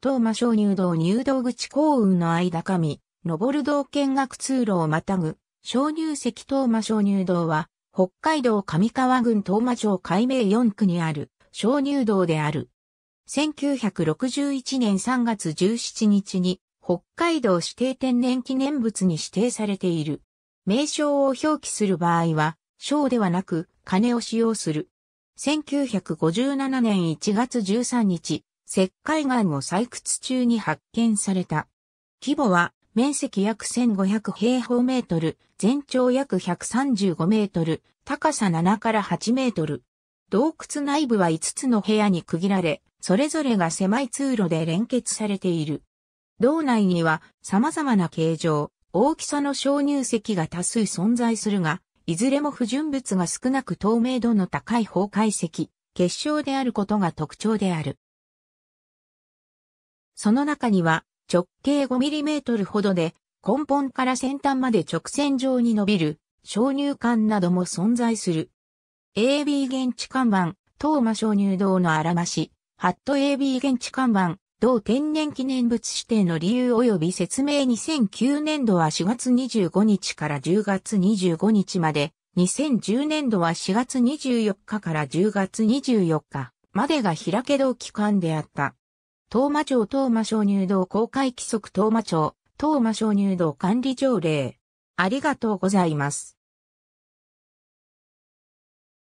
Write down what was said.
東馬昇乳道入道口幸運の間上、登る道見学通路をまたぐ、昇乳石東馬昇乳道は、北海道上川郡東馬町海名4区にある、昇乳道である。1961年3月17日に、北海道指定天然記念物に指定されている。名称を表記する場合は、章ではなく、金を使用する。1957年1月13日、石灰岩を採掘中に発見された。規模は面積約1500平方メートル、全長約135メートル、高さ7から8メートル。洞窟内部は5つの部屋に区切られ、それぞれが狭い通路で連結されている。洞内には様々な形状、大きさの小乳石が多数存在するが、いずれも不純物が少なく透明度の高い崩壊石、結晶であることが特徴である。その中には直径 5mm ほどで根本から先端まで直線上に伸びる小乳管なども存在する。AB 現地看板、東馬小乳道のあらまし、ハット AB 現地看板、同天然記念物指定の理由及び説明2009年度は4月25日から10月25日まで、2010年度は4月24日から10月24日までが開け道期間であった。東馬町東馬小入道公開規則東馬町、東馬小入道管理条例。ありがとうございます。